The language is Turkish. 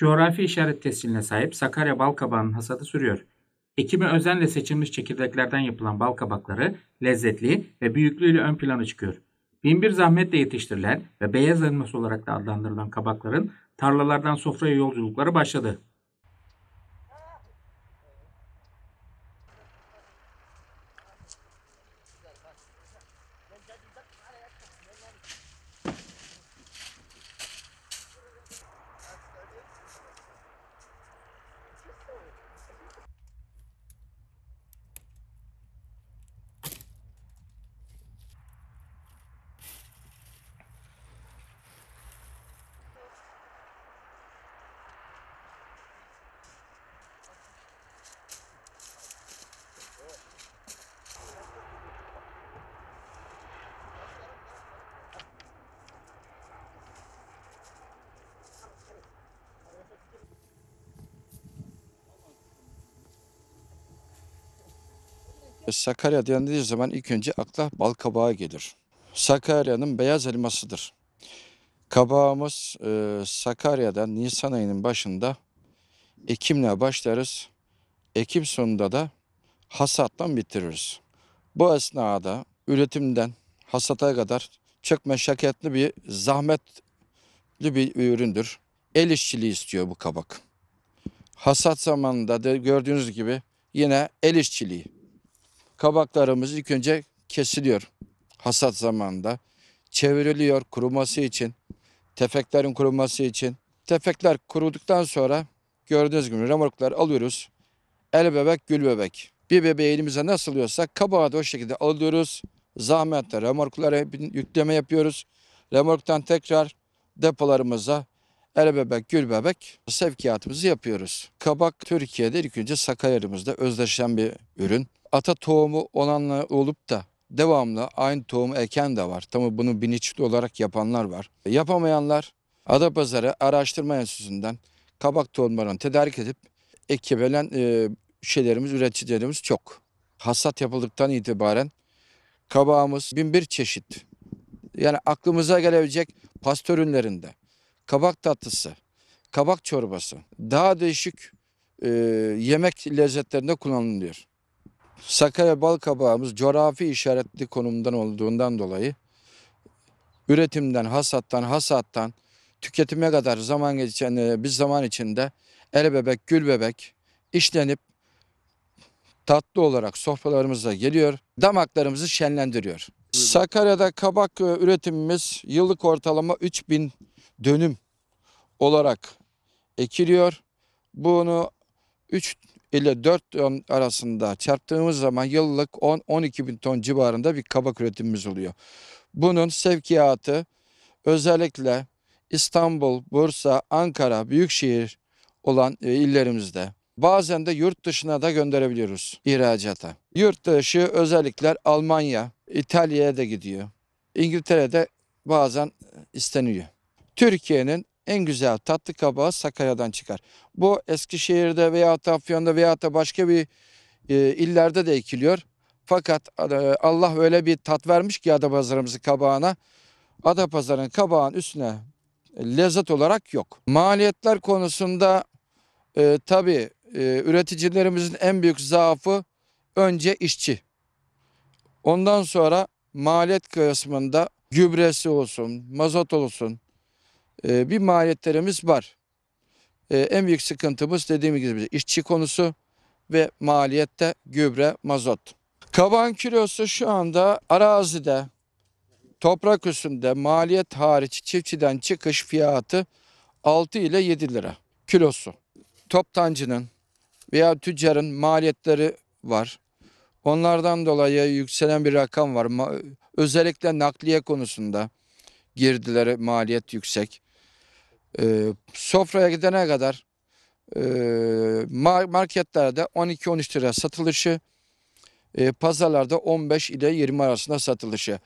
Coğrafi işaret tesciline sahip Sakarya balkabağının hasadı sürüyor. Ekimi özenle seçilmiş çekirdeklerden yapılan balkabakları lezzetli ve büyüklüğüyle ön plana çıkıyor. Binbir zahmetle yetiştirilen ve beyaz elması olarak da adlandırılan kabakların tarlalardan sofraya yolculukları başladı. E, Sakarya denildiği zaman ilk önce akla bal kabağı gelir. Sakarya'nın beyaz elmasıdır. Kabağımız e, Sakarya'dan Nisan ayının başında Ekim'le başlarız. Ekim sonunda da hasattan bitiririz. Bu esnada üretimden hasata kadar çok meşakkatli bir zahmetli bir üründür. El işçiliği istiyor bu kabak. Hasat zamanında da gördüğünüz gibi yine el işçiliği. Kabaklarımız ilk önce kesiliyor hasat zamanında. Çevriliyor kuruması için, tefeklerin kuruması için. Tefekler kuruduktan sonra gördüğünüz gibi remorklar alıyoruz. El bebek, gül bebek. Bir bebeği elimize nasıl alıyorsak kabağı da o şekilde alıyoruz. Zahmetle remorklara yükleme yapıyoruz. Remorktan tekrar depolarımıza Elebebek, Gülbebek sevkiyatımızı yapıyoruz. Kabak Türkiye'de ilk önce Sakarya'mızda özdeşen bir ürün. Ata tohumu olanla olup da devamlı aynı tohumu eken de var. Tamam bunu bilinçli olarak yapanlar var. Yapamayanlar Adapazarı Araştırma Enstitüsü'nden kabak tohumlarını tedarik edip ekebilen e, şeylerimiz, üreticilerimiz çok. Hasat yapıldıktan itibaren kabağımız bin bir çeşit. Yani aklımıza gelebilecek pastör ürünlerinde, kabak tatlısı, kabak çorbası daha değişik e, yemek lezzetlerinde kullanılıyor. Sakarya bal kabağımız coğrafi işaretli konumdan olduğundan dolayı üretimden, hasattan, hasattan tüketime kadar zaman geçen e, bir zaman içinde el bebek, gül bebek işlenip tatlı olarak sofralarımıza geliyor, damaklarımızı şenlendiriyor. Sakarya'da kabak e, üretimimiz yıllık ortalama 3000 dönüm olarak ekiliyor. Bunu 3 ile 4 ton arasında çarptığımız zaman yıllık 10-12 bin ton civarında bir kabak üretimimiz oluyor. Bunun sevkiyatı özellikle İstanbul, Bursa, Ankara, Büyükşehir olan e, illerimizde bazen de yurt dışına da gönderebiliyoruz ihracata. Yurt dışı özellikler Almanya, İtalya'ya da gidiyor. İngiltere'de bazen e, isteniyor. Türkiye'nin en güzel tatlı kabağı Sakarya'dan çıkar. Bu Eskişehir'de veya da Afyon'da veya da başka bir e, illerde de ekiliyor. Fakat e, Allah öyle bir tat vermiş ki Adapazarımızın kabağına. Adapazarı'nın kabağın üstüne lezzet olarak yok. Maliyetler konusunda e, tabii e, üreticilerimizin en büyük zaafı önce işçi. Ondan sonra maliyet kısmında gübresi olsun, mazot olsun, ee, bir maliyetlerimiz var. Ee, en büyük sıkıntımız dediğim gibi işçi konusu ve maliyette gübre, mazot. Kaban kilosu şu anda arazide, toprak üstünde maliyet hariç çiftçiden çıkış fiyatı 6 ile 7 lira kilosu. Toptancının veya tüccarın maliyetleri var. Onlardan dolayı yükselen bir rakam var. Özellikle nakliye konusunda girdileri maliyet yüksek. E, sofraya gidene kadar e, marketlerde 12-13 lira satılışı, e, pazarlarda 15 ile 20 arasında satılışı.